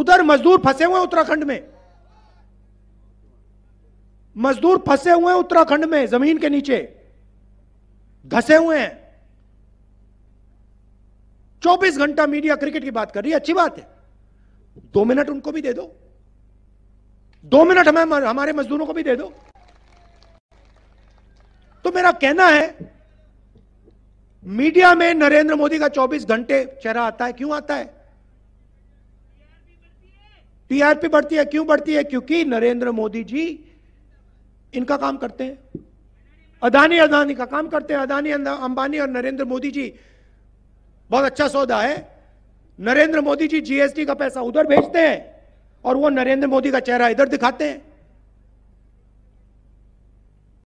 उधर मजदूर फंसे हुए हैं उत्तराखंड में मजदूर फंसे हुए हैं उत्तराखंड में जमीन के नीचे घसे हुए हैं 24 घंटा मीडिया क्रिकेट की बात कर रही है अच्छी बात है दो मिनट उनको भी दे दो दो मिनट हमें हमारे मजदूरों को भी दे दो तो मेरा कहना है मीडिया में नरेंद्र मोदी का 24 घंटे चेहरा आता है क्यों आता है पीआरपी बढ़ती है क्यों बढ़ती है क्योंकि नरेंद्र मोदी जी इनका काम करते हैं अदानी अदानी का काम करते हैं अदानी अंबानी और नरेंद्र मोदी जी बहुत अच्छा सौदा है नरेंद्र मोदी जी जीएसटी का पैसा उधर भेजते हैं और वो नरेंद्र मोदी का चेहरा इधर दिखाते हैं